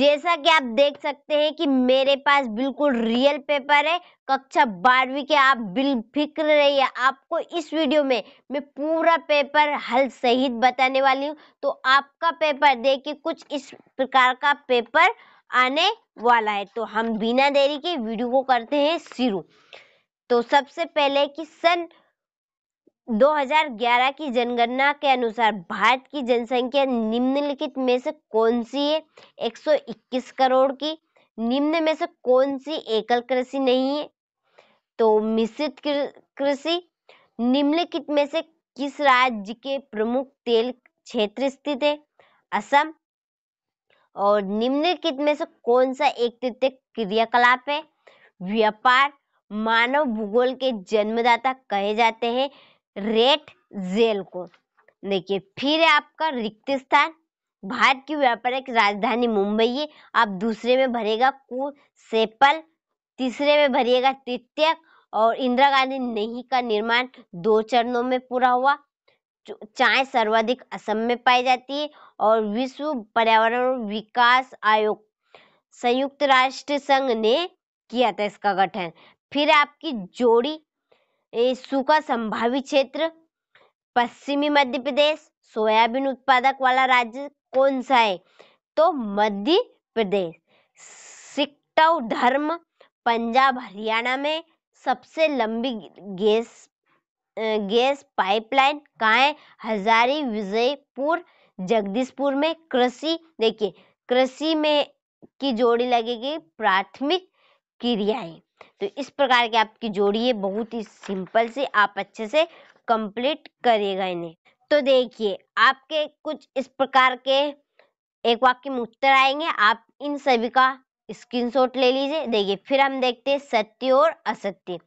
जैसा कि आप देख सकते हैं कि मेरे पास बिल्कुल रियल पेपर है कक्षा बारहवीं के आप बिल फिक्र रहिए आपको इस वीडियो में मैं पूरा पेपर हल सहित बताने वाली हूँ तो आपका पेपर देख के कुछ इस प्रकार का पेपर आने वाला है तो हम बिना देरी के वीडियो को करते हैं शुरू तो सबसे पहले कि सन 2011 की जनगणना के अनुसार भारत की जनसंख्या निम्नलिखित में से कौन सी है 121 करोड़ की निम्न में से कौन सी एकल कृषि नहीं है तो मिश्रित कृषि निम्नलिखित में से किस राज्य के प्रमुख तेल क्षेत्र स्थित है असम और निम्नलिखित में से कौन सा एक तृतीय क्रियाकलाप है व्यापार मानव भूगोल के जन्मदाता कहे जाते हैं रेट जेल को देखिए फिर है आपका रिक्त स्थान भारत की व्यापारिक राजधानी मुंबई है आप दूसरे में भरेगा कु सेपल तीसरे में भरिएगा तृतीय और इंदिरा गांधी नहीं का निर्माण दो चरणों में पूरा हुआ चाय सर्वाधिक असम में पाई जाती है और विश्व पर्यावरण विकास आयोग संयुक्त राष्ट्र संघ ने किया था इसका गठन फिर आपकी जोड़ी सूखा संभावित क्षेत्र पश्चिमी मध्य प्रदेश सोयाबीन उत्पादक वाला राज्य कौन सा है तो मध्य प्रदेश सिक्टव धर्म पंजाब हरियाणा में सबसे लंबी गैस गैस पाइपलाइन कहाँ है हजारी विजयपुर जगदीशपुर में कृषि देखिए कृषि में की जोड़ी लगेगी प्राथमिक क्रियाएं तो इस प्रकार की आपकी जोड़ी है बहुत ही सिंपल से आप अच्छे से कंप्लीट करिएगा इन्हें तो देखिए आपके कुछ इस प्रकार के एक वाक्य में उत्तर आएंगे आप इन सभी का स्क्रीनशॉट ले लीजिए देखिए फिर हम देखते हैं सत्य और असत्य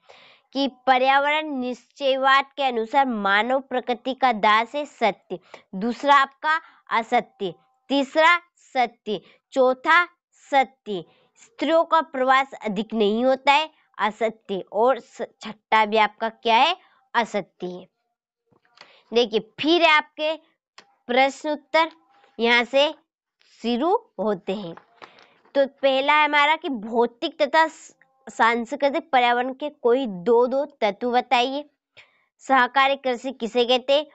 कि पर्यावरण निश्चयवाद के अनुसार मानव प्रकृति का दास है सत्य दूसरा आपका असत्य तीसरा सत्य चौथा सत्य स्त्रियों का प्रवास अधिक नहीं होता है असत्य और छठा भी आपका क्या है असत्य है देखिए फिर आपके प्रश्न उत्तर यहाँ से शुरू होते हैं तो पहला है हमारा कि भौतिक तथा सांस्कृतिक पर्यावरण के कोई दो दो तत्व बताइए सहकारी कृषि किसे कहते हैं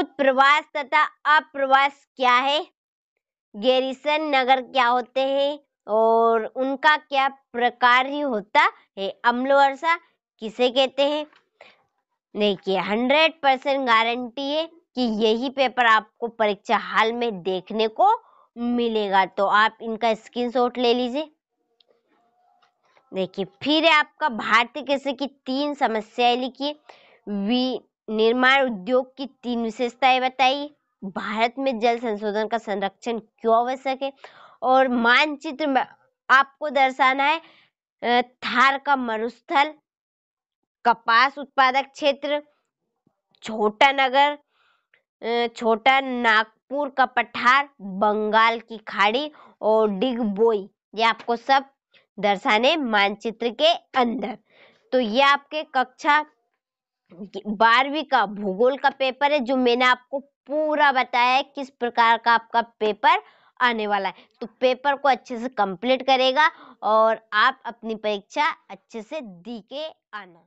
उत्प्रवास तथा अप्रवास क्या है गैरिसन नगर क्या होते हैं और उनका क्या प्रकार ही होता है अम्ल वर्षा किसे कहते हैं देखिए हंड्रेड परसेंट गारंटी है कि यही पेपर आपको परीक्षा हाल में देखने को मिलेगा तो आप इनका शॉट ले लीजिए देखिए फिर आपका भारतीय कृषि की तीन समस्याएं लिखिए वी निर्माण उद्योग की तीन विशेषताएं बताइए भारत में जल संशोधन का संरक्षण क्यों आवश्यक है और मानचित्र में आपको दर्शाना है थार का मरुस्थल कपास उत्पादक क्षेत्र छोटा नगर छोटा नागपुर का पठार बंगाल की खाड़ी और डिगबोई ये आपको सब दर्शाने मानचित्र के अंदर तो ये आपके कक्षा बारहवीं का भूगोल का पेपर है जो मैंने आपको पूरा बताया है किस प्रकार का आपका पेपर आने वाला है तो पेपर को अच्छे से कंप्लीट करेगा और आप अपनी परीक्षा अच्छे से दी के आना